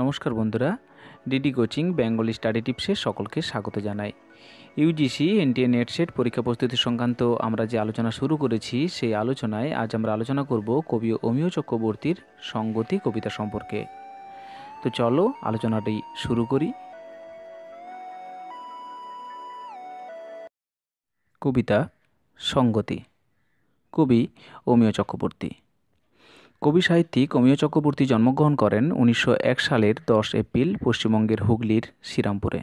নমস্কার বন্ধুরা DD coaching Bengali study টিপসে সকলকে স্বাগত জানাই ইউজিসি এনটিএ নেটসেট পরীক্ষা প্রস্তুতি সংক্রান্ত আমরা যে আলোচনা শুরু করেছি সেই আলোচনায় আজ আমরা আলোচনা করব কবি অমিয় চক্রবর্তীর সঙ্গতি কবিতা সম্পর্কে তো চলো আলোচনাটি শুরু করি কবিতা সঙ্গতি কবি অমিয় চক্রবর্তী কবি সাহিত্যিক অমিয় চক্রবর্তী জন্মগ্রহণ করেন উনিশশো সালের দশ এপ্রিল পশ্চিমবঙ্গের হুগলির শ্রীরামপুরে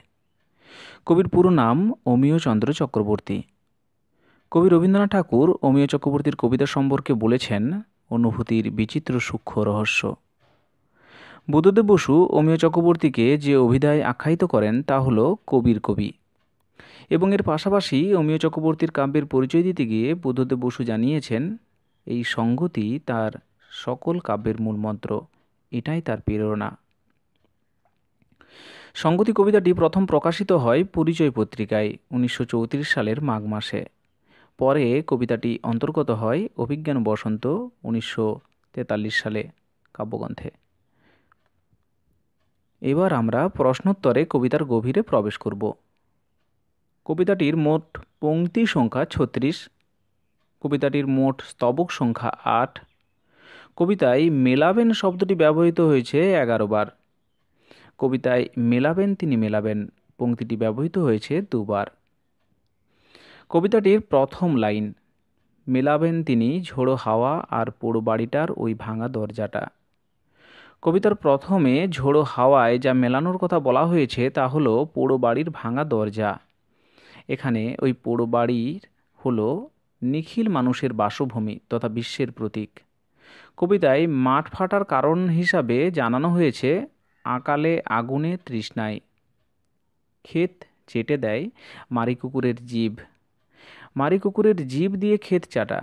কবির পুরো নাম অমিয় চন্দ্র চক্রবর্তী কবি রবীন্দ্রনাথ ঠাকুর অমীয় চক্রবর্তীর কবিতা সম্পর্কে বলেছেন অনুভূতির বিচিত্র সূক্ষ্ম রহস্য বুদ্ধদেব বসু অমীয় চক্রবর্তীকে যে অভিধায় আখ্যায়িত করেন তা হল কবির কবি এবং এর পাশাপাশি অমিয় চক্রবর্তীর কাব্যের পরিচয় দিতে গিয়ে বুদ্ধদেব বসু জানিয়েছেন এই সঙ্গতি তার সকল কাব্যের মূলমন্ত্র এটাই তার প্রেরণা সংগতি কবিতাটি প্রথম প্রকাশিত হয় পরিচয় পত্রিকায় উনিশশো সালের মাঘ মাসে পরে কবিতাটি অন্তর্গত হয় অভিজ্ঞান বসন্ত উনিশশো সালে কাব্যগ্রন্থে এবার আমরা প্রশ্নোত্তরে কবিতার গভীরে প্রবেশ করব কবিতাটির মোট পংক্তি সংখ্যা ছত্রিশ কবিতাটির মোট স্তবক সংখ্যা আট কবিতায় মেলাবেন শব্দটি ব্যবহৃত হয়েছে এগারো বার কবিতায় মেলাবেন তিনি মেলাবেন পঙ্ক্তিটি ব্যবহৃত হয়েছে দুবার কবিতাটির প্রথম লাইন মেলাবেন তিনি ঝোড়ো হাওয়া আর পোড়ো বাড়িটার ওই ভাঙা দরজাটা কবিতার প্রথমে ঝোড়ো হাওয়ায় যা মেলানোর কথা বলা হয়েছে তা হলো পোড়ো বাড়ির ভাঙা দরজা এখানে ওই পোড়ো বাড়ির হলো নিখিল মানুষের বাসভূমি তথা বিশ্বের প্রতীক কবিতায় মাঠ ফাটার কারণ হিসাবে জানানো হয়েছে আকালে আগুনে তৃষ্ণায় ক্ষেত চেটে দেয় মারি কুকুরের জীব মারি কুকুরের জীব দিয়ে ক্ষেত চাটা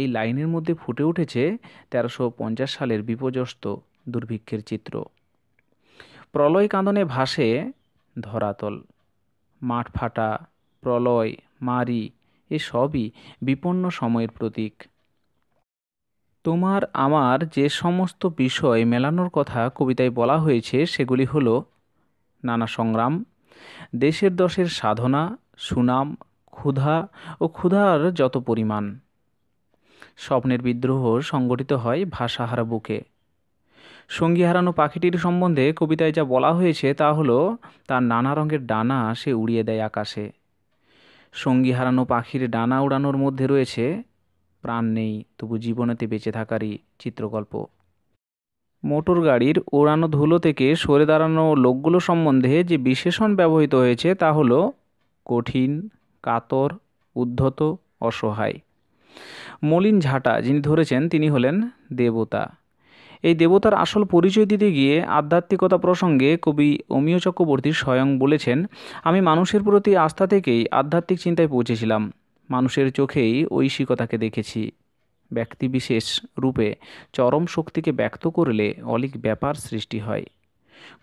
এই লাইনের মধ্যে ফুটে উঠেছে তেরোশো পঞ্চাশ সালের বিপর্যস্ত দুর্ভিক্ষের চিত্র প্রলয় কাঁদনে ভাসে ধরাতল মাঠ ফাটা প্রলয় মারি এসবই বিপন্ন সময়ের প্রতীক তোমার আমার যে সমস্ত বিষয় মেলানোর কথা কবিতায় বলা হয়েছে সেগুলি হল নানা সংগ্রাম দেশের দশের সাধনা সুনাম ক্ষুধা ও ক্ষুধার যত পরিমাণ স্বপ্নের বিদ্রোহ সংগঠিত হয় ভাষাহারা বুকে সঙ্গী হারানো পাখিটির সম্বন্ধে কবিতায় যা বলা হয়েছে তা হলো তার নানা রঙের ডানা সে উড়িয়ে দেয় আকাশে সঙ্গী হারানো পাখির ডানা উড়ানোর মধ্যে রয়েছে প্রাণ নেই তবু জীবনেতে বেঁচে থাকারই চিত্রকল্প মোটর গাড়ির ওড়ানো ধুলো থেকে সরে দাঁড়ানো লোকগুলো সম্বন্ধে যে বিশেষণ ব্যবহৃত হয়েছে তা হলো কঠিন কাতর উদ্ধত অসহায় মলিন ঝাঁটা যিনি ধরেছেন তিনি হলেন দেবতা এই দেবতার আসল পরিচয় দিতে গিয়ে আধ্যাত্মিকতা প্রসঙ্গে কবি অমীয় চক্রবর্তী স্বয়ং বলেছেন আমি মানুষের প্রতি আস্থা থেকেই আধ্যাত্মিক চিন্তায় পৌঁছেছিলাম মানুষের চোখেই ঐশিকতাকে দেখেছি ব্যক্তিবিশেষ রূপে চরম শক্তিকে ব্যক্ত করলে অলিক ব্যাপার সৃষ্টি হয়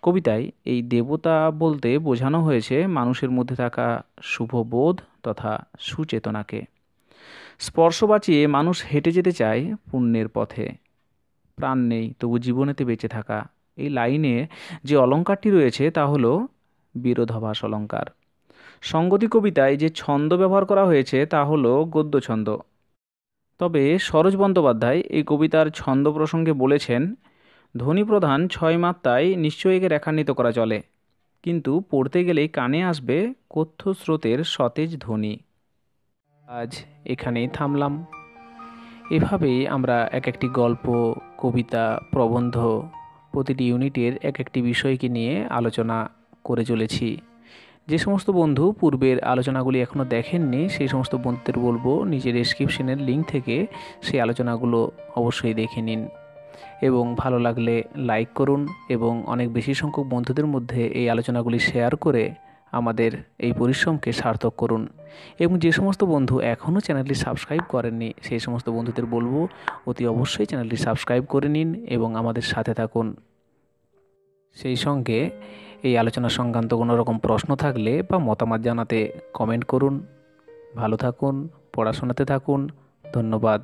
কবিতায় এই দেবতা বলতে বোঝানো হয়েছে মানুষের মধ্যে থাকা শুভবোধ তথা সুচেতনাকে স্পর্শ বাঁচিয়ে মানুষ হেঁটে যেতে চায় পুণ্যের পথে প্রাণ নেই তবু জীবনেতে বেঁচে থাকা এই লাইনে যে অলঙ্কারটি রয়েছে তা হলো বিরোধাভাস অলঙ্কার সঙ্গতি কবিতায় যে ছন্দ ব্যবহার করা হয়েছে তা হল গদ্য ছন্দ তবে সরোজ বন্দ্যোপাধ্যায় এই কবিতার ছন্দ প্রসঙ্গে বলেছেন ধ্বনি প্রধান ছয় মাত্রায় নিশ্চয় একে রেখান্বিত করা চলে কিন্তু পড়তে গেলেই কানে আসবে কথ্য স্রোতের সতেজ ধ্বনি আজ এখানেই থামলাম এভাবেই আমরা এক একটি গল্প কবিতা প্রবন্ধ প্রতিটি ইউনিটের এক একটি বিষয়কে নিয়ে আলোচনা করে চলেছি যে সমস্ত বন্ধু পূর্বের আলোচনাগুলি এখনও দেখেননি সেই সমস্ত বন্ধুদের বলবো নিজের ডিসক্রিপশনের লিঙ্ক থেকে সেই আলোচনাগুলো অবশ্যই দেখে নিন এবং ভালো লাগলে লাইক করুন এবং অনেক বেশি সংখ্যক বন্ধুদের মধ্যে এই আলোচনাগুলি শেয়ার করে আমাদের এই পরিশ্রমকে সার্থক করুন এবং যে সমস্ত বন্ধু এখনও চ্যানেলটি সাবস্ক্রাইব করেননি সেই সমস্ত বন্ধুদের বলবো অতি অবশ্যই চ্যানেলটি সাবস্ক্রাইব করে নিন এবং আমাদের সাথে থাকুন সেই সঙ্গে এই আলোচনা সংক্রান্ত কোনো রকম প্রশ্ন থাকলে বা মতামত জানাতে কমেন্ট করুন ভালো থাকুন পড়াশোনাতে থাকুন ধন্যবাদ